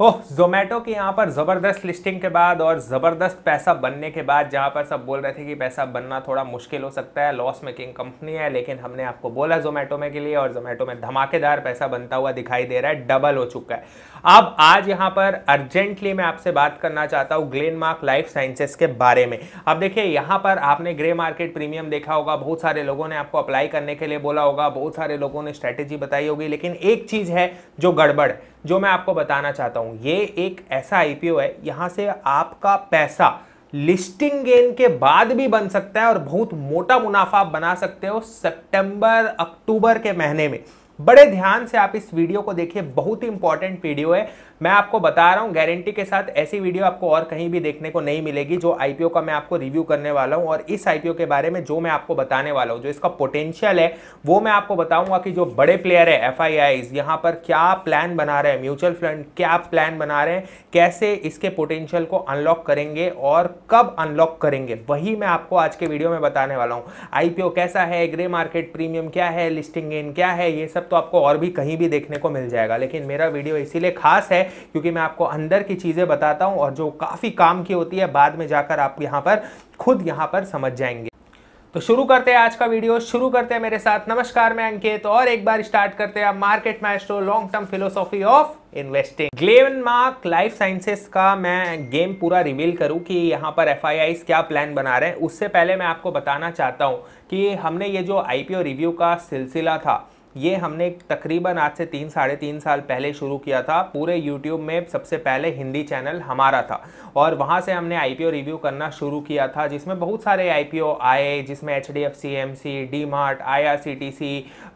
ओह जोमेटो की यहाँ पर ज़बरदस्त लिस्टिंग के बाद और ज़बरदस्त पैसा बनने के बाद जहाँ पर सब बोल रहे थे कि पैसा बनना थोड़ा मुश्किल हो सकता है लॉस मेकिंग कंपनी है लेकिन हमने आपको बोला जोमेटो में के लिए और जोमेटो में धमाकेदार पैसा बनता हुआ दिखाई दे रहा है डबल हो चुका है अब आज यहाँ पर अर्जेंटली मैं आपसे बात करना चाहता हूँ ग्लेनमार्क लाइफ साइंसेस के बारे में अब देखिए यहाँ पर आपने ग्रे मार्केट प्रीमियम देखा होगा बहुत सारे लोगों ने आपको अप्लाई करने के लिए बोला होगा बहुत सारे लोगों ने स्ट्रैटेजी बताई होगी लेकिन एक चीज़ है जो गड़बड़ जो मैं आपको बताना चाहता हूँ ये एक ऐसा आईपीओ है यहाँ से आपका पैसा लिस्टिंग गेन के बाद भी बन सकता है और बहुत मोटा मुनाफा आप बना सकते हो सितंबर अक्टूबर के महीने में बड़े ध्यान से आप इस वीडियो को देखिए बहुत ही इंपॉर्टेंट वीडियो है मैं आपको बता रहा हूं गारंटी के साथ ऐसी वीडियो आपको और कहीं भी देखने को नहीं मिलेगी जो आईपीओ का मैं आपको रिव्यू करने वाला हूं और इस आईपीओ के बारे में जो मैं आपको बताने वाला हूँ जो इसका पोटेंशियल है वो मैं आपको बताऊंगा कि जो बड़े प्लेयर है एफ आई पर क्या प्लान बना रहे हैं म्यूचुअल फंड क्या प्लान बना रहे हैं कैसे इसके पोटेंशियल को अनलॉक करेंगे और कब अनलॉक करेंगे वही मैं आपको आज के वीडियो में बताने वाला हूँ आईपीओ कैसा है ग्रे मार्केट प्रीमियम क्या है लिस्टिंग गेन क्या है ये सब तो आपको और भी कहीं भी देखने को मिल जाएगा लेकिन मेरा वीडियो इसीलिए खास है क्योंकि मैं आपको अंदर की चीज़ें बताता हूँ और जो काफ़ी काम की होती है बाद में जाकर आप यहाँ पर खुद यहाँ पर समझ जाएंगे तो शुरू करते हैं आज का वीडियो शुरू करते हैं मेरे साथ नमस्कार मैं अंकित और एक बार स्टार्ट करते हैं market maestro long term philosophy of investing Glenmark life sciences का मैं गेम पूरा रिवील करूं कि यहां पर एफ क्या प्लान बना रहे हैं उससे पहले मैं आपको बताना चाहता हूँ कि हमने ये जो आई रिव्यू का सिलसिला था ये हमने तकरीबन आज से तीन साढ़े तीन साल पहले शुरू किया था पूरे यूट्यूब में सबसे पहले हिंदी चैनल हमारा था और वहाँ से हमने आई रिव्यू करना शुरू किया था जिसमें बहुत सारे आई आए जिसमें H D F C A M D Mart I R C T C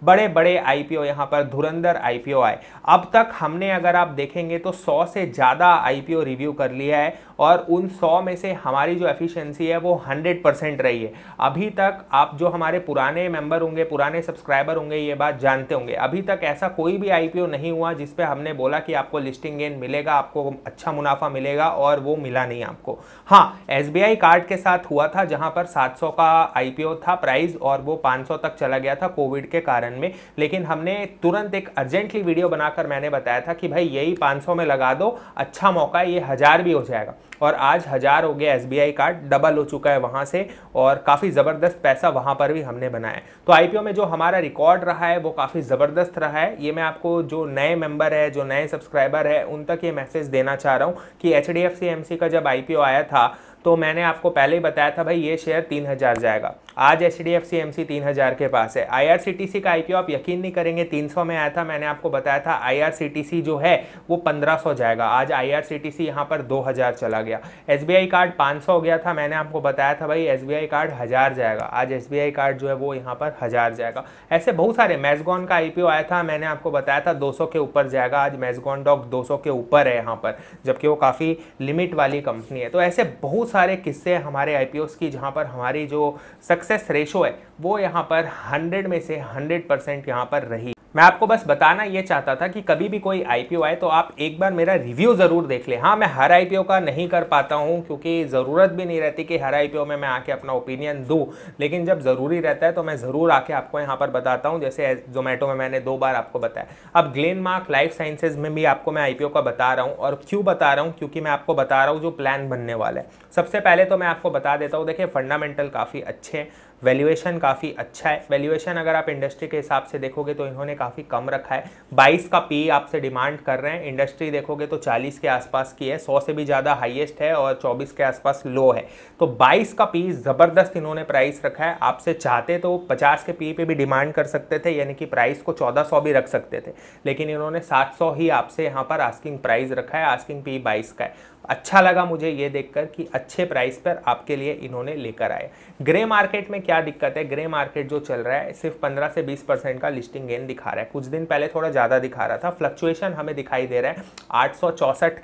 बड़े बड़े आई पी यहाँ पर धुरंधर आई आए अब तक हमने अगर आप देखेंगे तो सौ से ज़्यादा आई रिव्यू कर लिया है और उन सौ में से हमारी जो एफिशिएंसी है वो हंड्रेड परसेंट रही है अभी तक आप जो हमारे पुराने मेंबर होंगे पुराने सब्सक्राइबर होंगे ये बात जान जानते होंगे अभी तक ऐसा कोई भी आईपीओ नहीं हुआ जिस पे हमने बोला कि आपको लिस्टिंग गेन मिलेगा आपको अच्छा मुनाफा मिलेगा और वो मिला नहीं आपको हाँ एसबीआई कार्ड के साथ हुआ था जहां पर 700 का आईपीओ था प्राइस और वो 500 तक चला गया था कोविड के कारण में लेकिन हमने तुरंत एक अर्जेंटली वीडियो बनाकर मैंने बताया था कि भाई यही 500 में लगा दो अच्छा मौका ये हज़ार भी हो जाएगा और आज हज़ार हो गया एस कार्ड डबल हो चुका है वहाँ से और काफ़ी ज़बरदस्त पैसा वहाँ पर भी हमने बनाया तो आई में जो हमारा रिकॉर्ड रहा है वो काफ़ी ज़बरदस्त रहा है ये मैं आपको जो नए मेंबर है जो नए सब्सक्राइबर है उन तक ये मैसेज देना चाह रहा हूँ कि H D F C A M C जब आई पी ओ आया था तो मैंने आपको पहले ही बताया था भाई ये शेयर तीन हज़ार जाएगा आज H D F C A M तीन हज़ार के पास है आई आर सी टी सी का आई पी ओ आप यकीन नहीं करेंगे तीन सौ में आया था मैंने आपको बताया था आई आर सी टी सी जो है वो पंद्रह सौ जाएगा आज आई आर सी टी सी यहाँ पर दो हज़ार चला गया एस बी आई कार्ड पाँच सौ हो गया था मैंने आपको बताया था भाई एस बी आई कार्ड हज़ार जाएगा आज एस बी आई कार्ड जो है वो यहाँ पर हज़ार जाएगा ऐसे बहुत सारे मेजगॉन का आई पी ओ आया था मैंने आपको बताया था दो सौ के ऊपर जाएगा आज मेजगॉन डॉक दो सौ के ऊपर है यहाँ पर जबकि वो काफ़ी लिमिट वाली कंपनी है तो ऐसे बहुत सारे किस्से हमारे आई पी ओस की जहाँ पर हमारी जो सक्सेस सक्सेस रेशो है वो यहाँ पर 100 में से 100 परसेंट यहाँ पर रही मैं आपको बस बताना ये चाहता था कि कभी भी कोई आईपीओ आए तो आप एक बार मेरा रिव्यू ज़रूर देख लें हाँ मैं हर आईपीओ का नहीं कर पाता हूँ क्योंकि ज़रूरत भी नहीं रहती कि हर आईपीओ में मैं आके अपना ओपिनियन दूँ लेकिन जब ज़रूरी रहता है तो मैं ज़रूर आके आपको यहाँ पर बताता हूँ जैसे जोमेटो में मैंने दो बार आपको बताया अब ग्लेन मार्क लाइफ साइंसेज में भी आपको मैं आई का बता रहा हूँ और क्यों बता रहा हूँ क्योंकि मैं आपको बता रहा हूँ जो प्लान बनने वाला है सबसे पहले तो मैं आपको बता देता हूँ देखिए फंडामेंटल काफ़ी अच्छे हैं वैल्यूएशन काफ़ी अच्छा है वैल्यूएशन अगर आप इंडस्ट्री के हिसाब से देखोगे तो इन्होंने काफ़ी कम रखा है 22 का पी आपसे डिमांड कर रहे हैं इंडस्ट्री देखोगे तो 40 के आसपास की है 100 से भी ज़्यादा हाईएस्ट है और 24 के आसपास लो है तो 22 का पी ज़बरदस्त इन्होंने प्राइस रखा है आपसे चाहते तो पचास के पी पे भी डिमांड कर सकते थे यानी कि प्राइस को चौदह भी रख सकते थे लेकिन इन्होंने सात ही आपसे यहाँ पर आस्किंग प्राइस रखा है आस्किंग पी बाईस का है अच्छा लगा मुझे ये देखकर कि अच्छे प्राइस पर आपके लिए इन्होंने लेकर आए ग्रे मार्केट में क्या दिक्कत है ग्रे मार्केट जो चल रहा है सिर्फ 15 से 20 परसेंट का लिस्टिंग गेन दिखा रहा है कुछ दिन पहले थोड़ा ज़्यादा दिखा रहा था फ्लक्चुएशन हमें दिखाई दे रहा है आठ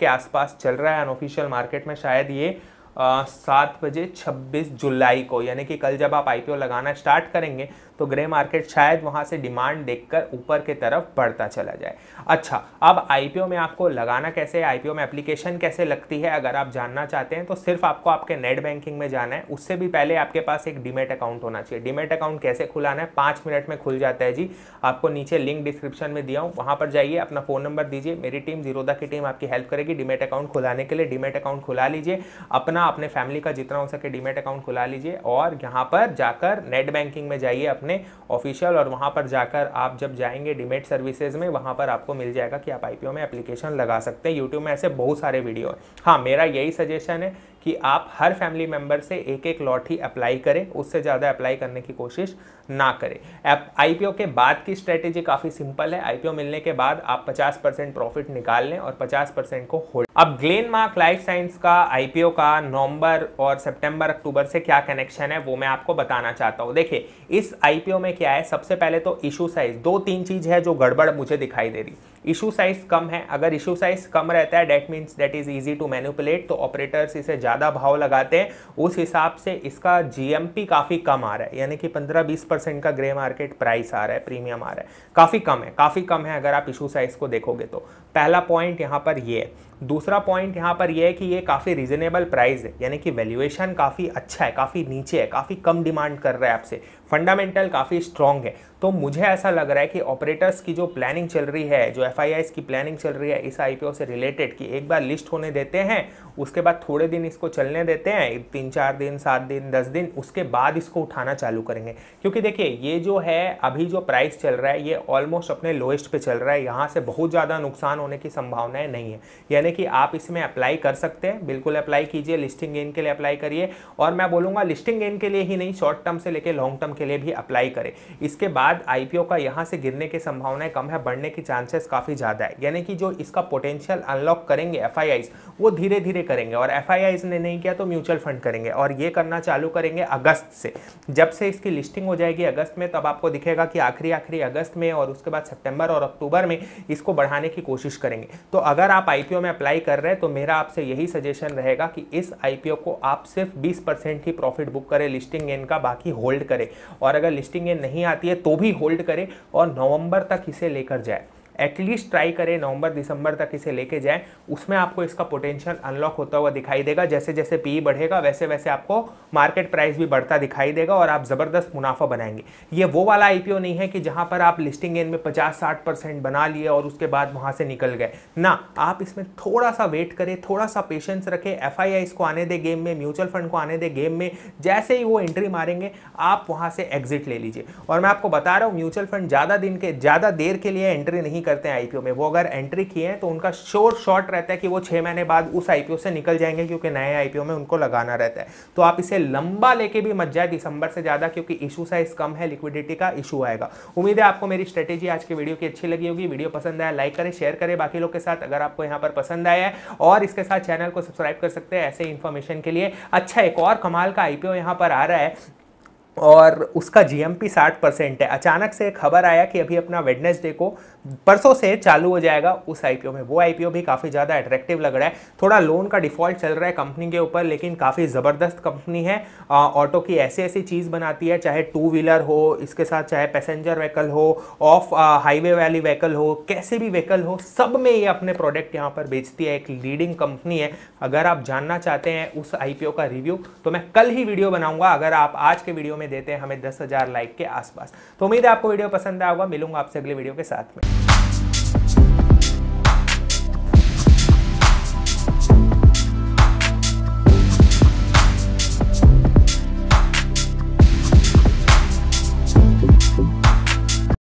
के आसपास चल रहा है अनऑफिशियल मार्केट में शायद ये सात बजे छब्बीस जुलाई को यानी कि कल जब आप आई लगाना स्टार्ट करेंगे तो ग्रे मार्केट शायद वहां से डिमांड देखकर ऊपर की तरफ बढ़ता चला जाए अच्छा अब आईपीओ में आपको लगाना कैसे आईपीओ में एप्लीकेशन कैसे लगती है अगर आप जानना चाहते हैं तो सिर्फ आपको आपके नेट बैंकिंग में जाना है उससे भी पहले आपके पास एक डिमेट अकाउंट होना चाहिए डीमेट अकाउंट कैसे खुलाना है पांच मिनट में खुल जाता है जी आपको नीचे लिंक डिस्क्रिप्शन में दिया हूं वहां पर जाइए अपना फ़ोन नंबर दीजिए मेरी टीम जीरोदा की टीम आपकी हेल्प करेगी डिमेट अकाउंट खुलाने के लिए डीमेट अकाउंट खुला लीजिए अपना अपने फैमिली का जितना हो सके डिमेट अकाउंट खुला लीजिए और यहां पर जाकर नेट बैंकिंग में जाइए अपने अपने ऑफिशियल और वहाँ पर जाकर आप जब जाएंगे डिमेट सर्विसेज में वहाँ पर आपको मिल जाएगा कि आप आईपीओ में एप्लीकेशन लगा सकते हैं यूट्यूब में ऐसे बहुत सारे वीडियो हैं हाँ मेरा यही सजेशन है कि आप हर फैमिली मेंबर से एक एक लॉट ही अप्लाई करें उससे ज़्यादा अप्लाई करने की कोशिश ना करें आई के बाद की स्ट्रेटेजी काफ़ी सिंपल है आई मिलने के बाद आप 50 परसेंट प्रॉफिट निकाल लें और 50 परसेंट को होल्ड अब ग्लेन मार्क लाइफ साइंस का आईपीओ का नवंबर और सितंबर अक्टूबर से क्या कनेक्शन है वो मैं आपको बताना चाहता हूँ देखिए इस आईपीओ में क्या है सबसे पहले तो इशू साइज दो तीन चीज़ है जो गड़बड़ मुझे दिखाई दे रही इशू साइज कम है अगर इशू साइज कम रहता है that means that is easy to manipulate तो ऑपरेटर्स इसे ज़्यादा भाव लगाते हैं उस हिसाब से इसका जीएमपी काफ़ी कम आ रहा है यानी कि 15-20 परसेंट का ग्रे मार्केट प्राइस आ रहा है प्रीमियम आ रहा है काफ़ी कम है काफ़ी कम है अगर आप इशू साइज को देखोगे तो पहला पॉइंट यहां पर ये है दूसरा पॉइंट यहाँ पर यह है कि ये काफ़ी रीजनेबल प्राइस है यानी कि वैल्यूएशन काफ़ी अच्छा है काफ़ी नीचे है काफ़ी कम डिमांड कर रहा है आपसे फंडामेंटल काफ़ी स्ट्रॉन्ग है तो मुझे ऐसा लग रहा है कि ऑपरेटर्स की जो प्लानिंग चल रही है जो एफ की प्लानिंग चल रही है इस आई से रिलेटेड कि एक बार लिस्ट होने देते हैं उसके बाद थोड़े दिन इसको चलने देते हैं तीन चार दिन सात दिन दस दिन उसके बाद इसको उठाना चालू करेंगे क्योंकि देखिए ये जो है अभी जो प्राइस चल रहा है ये ऑलमोस्ट अपने लोएस्ट पर चल रहा है यहाँ से बहुत ज़्यादा नुकसान होने की संभावनाएं नहीं है यानी है कि आप इसमें अप्लाई कर सकते हैं बिल्कुल अप्लाई कीजिए लिस्टिंग गेन के लिए अप्लाई करिए और मैं बोलूँगा लिस्टिंग गेन के लिए ही नहीं शॉर्ट टर्म से लेकर लॉन्ग टर्म के लिए भी अप्लाई करें इसके बाद आईपीओ का यहाँ से गिरने की संभावनाएं कम है बढ़ने की चांसेस काफ़ी ज़्यादा है यानी कि जो इसका पोटेंशियल अनलॉक करेंगे एफ वो धीरे धीरे करेंगे और एफ ने नहीं किया तो म्यूचुअल फंड करेंगे और ये करना चालू करेंगे अगस्त से जब से इसकी लिस्टिंग हो जाएगी अगस्त में तब आपको दिखेगा कि आखिरी आखिरी अगस्त में और उसके बाद सितंबर और अक्टूबर में इसको बढ़ाने की कोशिश करेंगे तो अगर आप आईपीओ में अप्लाई कर रहे हैं तो मेरा आपसे यही सजेशन रहेगा कि इस आईपीओ को आप सिर्फ 20 परसेंट ही प्रॉफिट बुक करें लिस्टिंग गेन का बाकी होल्ड करें और अगर लिस्टिंग गेन नहीं आती है तो भी होल्ड करें और नवंबर तक इसे लेकर जाए एटलीस्ट ट्राई करें नवंबर दिसंबर तक इसे लेके जाएं उसमें आपको इसका पोटेंशियल अनलॉक होता हुआ दिखाई देगा जैसे जैसे पी e बढ़ेगा वैसे वैसे आपको मार्केट प्राइस भी बढ़ता दिखाई देगा और आप ज़बरदस्त मुनाफा बनाएंगे ये वो वाला आईपीओ नहीं है कि जहाँ पर आप लिस्टिंग गेन में पचास साठ परसेंट बना लिए और उसके बाद वहाँ से निकल गए ना आप इसमें थोड़ा सा वेट करें थोड़ा सा पेशेंस रखें एफ को आने दे गेम में म्यूचुअल फंड को आने दे गेम में जैसे ही वो एंट्री मारेंगे आप वहाँ से एग्जिट ले लीजिए और मैं आपको बता रहा हूँ म्यूचुअल फंड ज़्यादा दिन के ज़्यादा देर के लिए एंट्री नहीं करते हैं आईपीओ में वो अगर एंट्री किए हैं तो उनका श्योर शॉर्ट रहता है कि वो छह महीने बाद उस आईपीओ से निकल जाएंगे क्योंकि नए आईपीओ में उनको लगाना रहता है तो आप इसे लंबा लेके भी मत जाए दिसंबर से ज़्यादा क्योंकि इशू साइज कम है लिक्विडिटी का इशू आएगा उम्मीद है आपको मेरी स्ट्रेटेजी आज की वीडियो की अच्छी लगी होगी वीडियो पसंद आया लाइक करें शेयर करें बाकी लोग के साथ अगर आपको यहां पर पसंद आया है और इसके साथ चैनल को सब्सक्राइब कर सकते हैं ऐसे इन्फॉर्मेशन के लिए अच्छा एक और कमाल का आईपीओ यहां पर आ रहा है और उसका जीएमपी 60 परसेंट है अचानक से खबर आया कि अभी अपना वेडनेसडे को परसों से चालू हो जाएगा उस आईपीओ में वो आईपीओ भी काफ़ी ज़्यादा अट्रैक्टिव लग रहा है थोड़ा लोन का डिफॉल्ट चल रहा है कंपनी के ऊपर लेकिन काफ़ी ज़बरदस्त कंपनी है ऑटो की ऐसी ऐसी चीज़ बनाती है चाहे टू व्हीलर हो इसके साथ चाहे पैसेंजर व्हीकल हो ऑफ हाईवे वाली व्हीकल हो कैसे भी व्हीकल हो सब में ये अपने प्रोडक्ट यहाँ पर बेचती है एक लीडिंग कंपनी है अगर आप जानना चाहते हैं उस आईपीओ का रिव्यू तो मैं कल ही वीडियो बनाऊंगा अगर आप आज के वीडियो में देते हैं हमें दस लाइक के आसपास तो उम्मीद है आपको वीडियो पसंद आया होगा मिलूंगा आपसे अगले वीडियो के साथ में Bye.